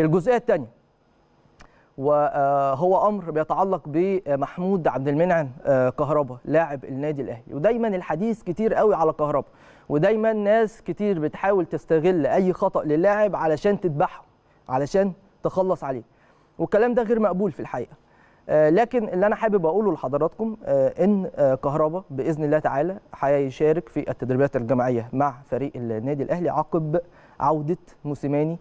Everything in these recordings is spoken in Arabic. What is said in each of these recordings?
الجزئيه الثانيه وهو آه، امر بيتعلق بمحمود عبد المنعم آه، كهربا لاعب النادي الاهلي ودايما الحديث كتير قوي على كهربا ودايما ناس كتير بتحاول تستغل اي خطا للاعب علشان تذبحه علشان تخلص عليه والكلام ده غير مقبول في الحقيقه آه، لكن اللي انا حابب اقوله لحضراتكم ان كهربا باذن الله تعالى هيشارك في التدريبات الجماعيه مع فريق النادي الاهلي عقب عوده موسيماني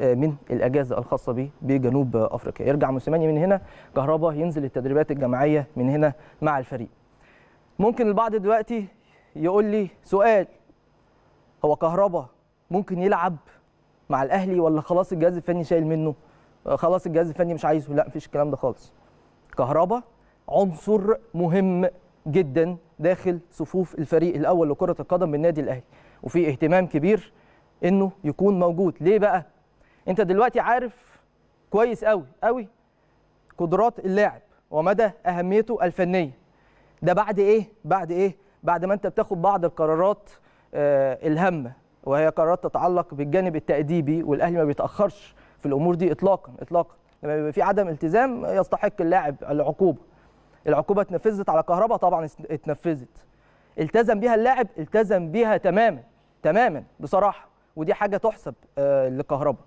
آه، من الاجازه الخاصه به بجنوب افريقيا يرجع موسيماني من هنا كهربا ينزل التدريبات الجماعيه من هنا مع الفريق ممكن البعض دلوقتي يقول لي سؤال هو كهربا ممكن يلعب مع الاهلي ولا خلاص الجهاز الفني شايل منه آه، خلاص الجهاز الفني مش عايزه لا مفيش الكلام ده خالص كهربا عنصر مهم جدا داخل صفوف الفريق الاول لكره القدم بالنادي الاهلي وفي اهتمام كبير انه يكون موجود ليه بقى انت دلوقتي عارف كويس قوي قوي قدرات اللاعب ومدى اهميته الفنيه ده بعد ايه بعد ايه بعد ما انت بتاخد بعض القرارات آه، الهامه وهي قرارات تتعلق بالجانب التاديبي والاهلي ما بيتاخرش في الامور دي اطلاقا اطلاقا لما بيبقى في عدم التزام يستحق اللاعب العقوبه العقوبه اتنفذت على كهربا طبعا اتنفذت التزم بيها اللاعب التزم بيها تماما تماما بصراحه ودي حاجه تحسب آه، لكهربا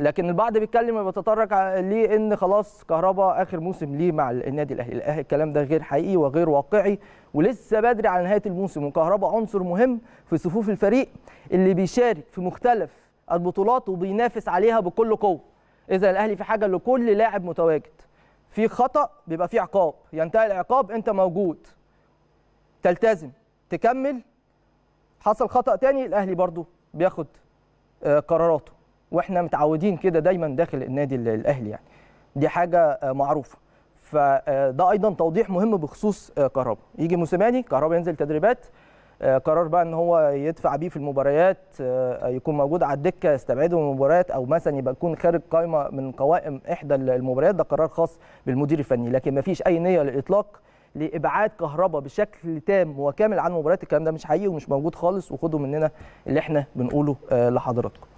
لكن البعض بيتكلم وبيتطرق ليه ان خلاص كهربا اخر موسم ليه مع النادي الاهلي الكلام ده غير حقيقي وغير واقعي ولسه بدري على نهايه الموسم وكهربا عنصر مهم في صفوف الفريق اللي بيشارك في مختلف البطولات وبينافس عليها بكل قوه اذا الاهلي في حاجه لكل لاعب متواجد في خطا بيبقى في عقاب ينتهي العقاب انت موجود تلتزم تكمل حصل خطا تاني الاهلي برضو بياخد آه، قراراته واحنا متعودين كده دايما داخل النادي الاهلي يعني دي حاجه آه، معروفه فده آه، ايضا توضيح مهم بخصوص آه، كهربا يجي موسيماني كهربا ينزل تدريبات قرار بقى ان هو يدفع بيه في المباريات يكون موجود على الدكه يستبعده من المباريات او مثلا يبقى يكون خارج قائمه من قوائم احدى المباريات ده قرار خاص بالمدير الفني لكن ما فيش اي نيه للاطلاق لابعاد كهربا بشكل تام وكامل عن المباريات الكلام ده مش حقيقي ومش موجود خالص وخدوا مننا اللي احنا بنقوله لحضراتكم